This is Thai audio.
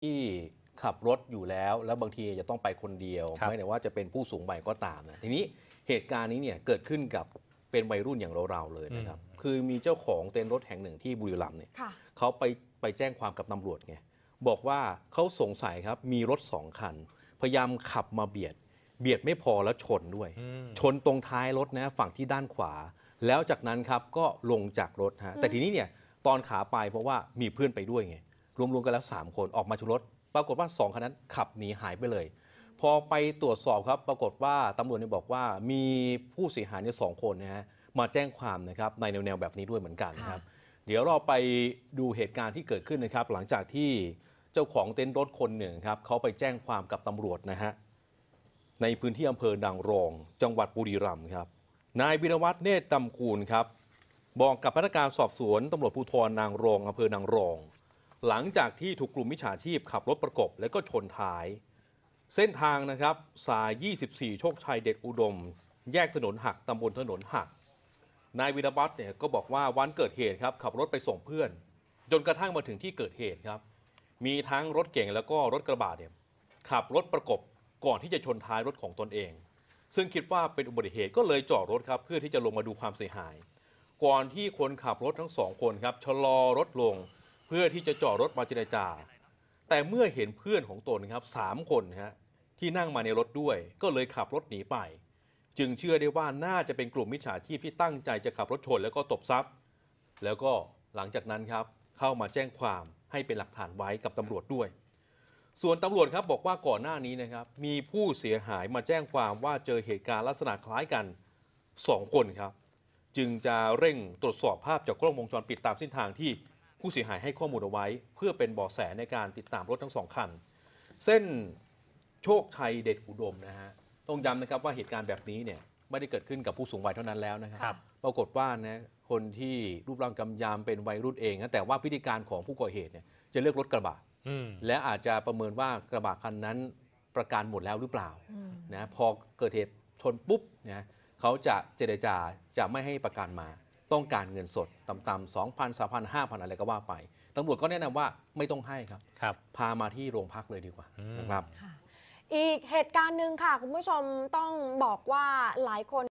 ที่ขับรถอยู่แล้วแล้วบางทีจะต้องไปคนเดียวไม่ได้ว่าจะเป็นผู้สูงวัยก็ตามนะทีนี้เหตุการณ์นี้เนี่ยเกิดขึ้นกับเป็นวัยรุ่นอย่างเรา ๆ เลยนะครับ คือมีเจ้าของเต็นท์รถแห่งหนึ่งที่บุรีรัมย์เนี่ยเขาไปไปแจ้งความกับตำรวจไง บอกว่าเขาสงสัยครับมีรถสองคัน พยายามขับมาเบียด เบียดไม่พอแล้วชนด้วย ชนตรงท้ายรถนะฝั่งที่ด้านขวา แล้วจากนั้นครับก็ลงจากรถฮะแต่ทีนี้เนี่ยตอนขาไปเพราะว่ามีเพื่อนไปด้วยไงรวมๆกันแล้ว 3 คนออกมาชุรถปรากฏว่า 2คันนั้นขับหนีหายไปเลย พอไปตรวจสอบครับ ปรากฏว่าตำรวจเนี่ยบอกว่ามีผู้เสียหายเนี่ยสองคนนะฮะ มาแจ้งความนะครับในแนวๆแบบนี้ด้วยเหมือนกันนะครับ เดี๋ยวเราไปดูเหตุการณ์ที่เกิดขึ้นนะครับ หลังจากที่เจ้าของเต็นท์รถคนหนึ่งครับเขาไปแจ้งความกับตำรวจนะฮะ ในพื้นที่อำเภอดังรองจังหวัดบุรีรัมย์ครับ นายวิรวัตรเนตรตำกูลครับ บอกกับพนักงานสอบสวนตำรวจภูธรนางรองอำเภอนางรองหลังจากที่ถูกกลุ่มมิจฉาชีพขับรถประกบและก็ชนท้าย เส้นทางนะครับสาย 24 โชคชัยเด็ดอุดม แยกถนนหักตำบลถนนหัก นายวิรบัตเนี่ยก็บอกว่าวันเกิดเหตุครับขับรถไปส่งเพื่อน จนกระทั่งมาถึงที่เกิดเหตุครับ มีทั้งรถเก่งแล้วก็รถกระบะเนี่ยขับรถประกบก่อนที่จะชนท้ายรถของตนเอง ซึ่งคิดว่าเป็นอุบัติเหตุก็เลยจอดรถครับ เพื่อที่จะลงมาดูความเสียหาย ก่อนที่คนขับรถทั้งสองคนครับชะลอรถลงเพื่อที่จะจอดรถมาเจรจา แต่เมื่อเห็นเพื่อนของตนครับสามคนฮะที่นั่งมาในรถด้วย ก็เลยขับรถหนีไป จึงเชื่อได้ว่าน่าจะเป็นกลุ่มมิจฉาชีพที่ตั้งใจจะขับรถชน แล้วก็ตบทรัพย์ แล้วก็หลังจากนั้นครับ เข้ามาแจ้งความให้เป็นหลักฐานไว้กับตำรวจด้วย ส่วนตำรวจครับบอกว่าก่อนหน้านี้นะครับ มีผู้เสียหายมาแจ้งความว่าเจอเหตุการณ์ลักษณะคล้ายกัน 2 คนครับ จึงจะเร่งตรวจสอบภาพจากกล้องวงจรปิดตามเส้นทางที่ผู้เสียหายให้ข้อมูลเอาไว้ เพื่อเป็นบาะแสในการติดตามรถทั้งสองคัน เส้นโชคชัยเดชอุดมนะฮะต้องย้ำนะครับว่าเหตุการณ์แบบนี้เนี่ยไม่ได้เกิดขึ้นกับผู้สูงวัยเท่านั้นแล้วนะครับ ปรากฏว่านะคนที่รูปร่างกำยำเป็นวัยรุ่นเองนะแต่ว่าพฤติการของผู้ก่อเหตุเนี่ยจะเลือกรถกระบะและอาจจะประเมินว่ากระบะคันนั้นประกันหมดแล้วหรือเปล่านะพอเกิดเหตุชนปุ๊บนะเขาจะเจรจาจะไม่ให้ประกันมาต้องการเงินสดต่ำๆสองพันสามพันห้าพันอะไรก็ว่าไปตำรวจก็แนะนำว่าไม่ต้องให้ครับรบพามาที่โรงพักเลยดีกว่านะครับอีกเหตุการณ์หนึ่งค่ะ คุณผู้ชมต้องบอกว่าหลายคน